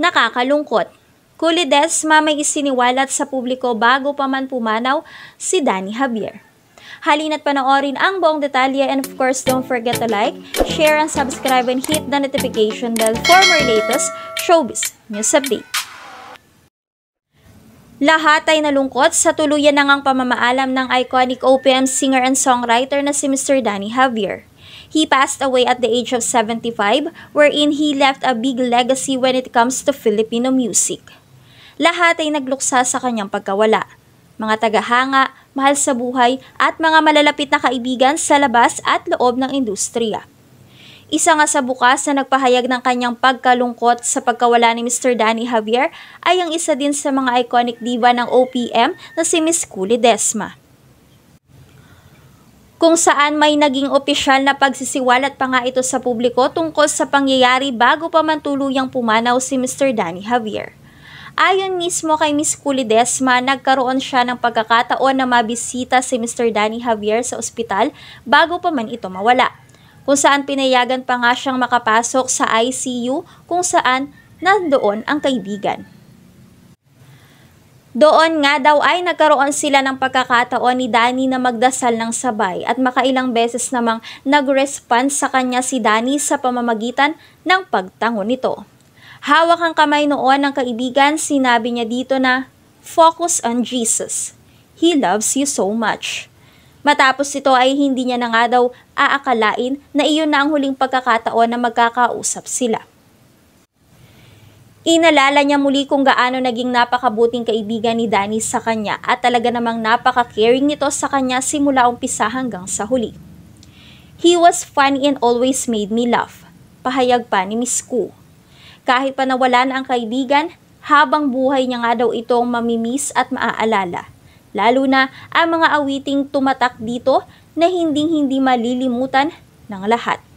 Nakakalungkot. Kulides, mamay isiniwalat sa publiko bago pa man pumanaw si Danny Javier. at panoorin ang buong detalye and of course don't forget to like, share, and subscribe and hit the notification bell for more latest showbiz news update. Lahat ay nalungkot sa tuluyan na ngang pamamaalam ng iconic OPM singer and songwriter na si Mr. Danny Javier. He passed away at the age of 75, wherein he left a big legacy when it comes to Filipino music. Lahat ay nagluksa sa kanyang pagkawala. Mga tagahanga, mahal sa buhay, at mga malalapit na kaibigan sa labas at loob ng industriya. Isa nga sa bukas na nagpahayag ng kanyang pagkalungkot sa pagkawala ni Mr. Danny Javier ay ang isa din sa mga iconic diva ng OPM na si Miss Coolie Desma kung saan may naging opisyal na pagsisiwalat pa nga ito sa publiko tungkol sa pangyayari bago pa man tuluyang pumanaw si Mr. Danny Javier. Ayon mismo kay Miss Kulidesma, nagkaroon siya ng pagkakataon na mabisita si Mr. Danny Javier sa ospital bago pa man ito mawala, kung saan pinayagan pa nga siyang makapasok sa ICU kung saan nandoon ang kaibigan. Doon nga daw ay nagkaroon sila ng pagkakataon ni Danny na magdasal ng sabay at makailang beses namang nag respond sa kanya si Danny sa pamamagitan ng pagtango nito. Hawak ang kamay noon ng kaibigan, sinabi niya dito na, Focus on Jesus. He loves you so much. Matapos ito ay hindi niya na nga daw aakalain na iyon na ang huling pagkakataon na magkakausap sila. Inalala niya muli kung gaano naging napakabuting kaibigan ni Danny sa kanya at talaga namang napaka-caring nito sa kanya simula umpisa hanggang sa huli. He was funny and always made me laugh, pahayag pa ni Miss Ku. Kahit pa nawalan ang kaibigan, habang buhay niya nga daw itong mamimiss at maaalala. Lalo na ang mga awiting tumatak dito na hinding-hindi malilimutan ng lahat.